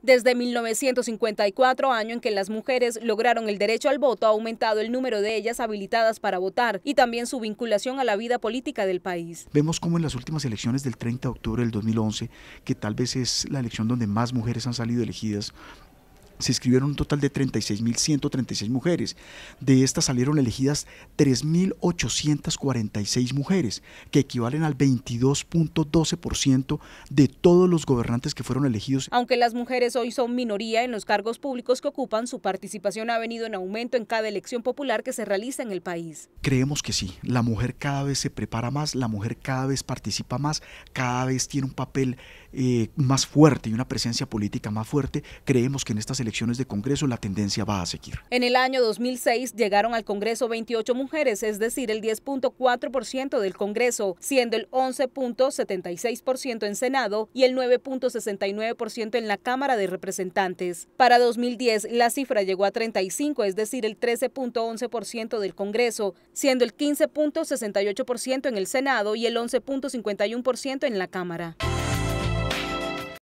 Desde 1954, año en que las mujeres lograron el derecho al voto, ha aumentado el número de ellas habilitadas para votar y también su vinculación a la vida política del país. Vemos cómo en las últimas elecciones del 30 de octubre del 2011, que tal vez es la elección donde más mujeres han salido elegidas se inscribieron un total de 36.136 mujeres. De estas salieron elegidas 3.846 mujeres, que equivalen al 22.12% de todos los gobernantes que fueron elegidos. Aunque las mujeres hoy son minoría en los cargos públicos que ocupan, su participación ha venido en aumento en cada elección popular que se realiza en el país. Creemos que sí, la mujer cada vez se prepara más, la mujer cada vez participa más, cada vez tiene un papel eh, más fuerte y una presencia política más fuerte. Creemos que en estas elecciones elecciones de Congreso la tendencia va a seguir. En el año 2006 llegaron al Congreso 28 mujeres, es decir, el 10.4% del Congreso, siendo el 11.76% en Senado y el 9.69% en la Cámara de Representantes. Para 2010 la cifra llegó a 35, es decir, el 13.11% del Congreso, siendo el 15.68% en el Senado y el 11.51% en la Cámara.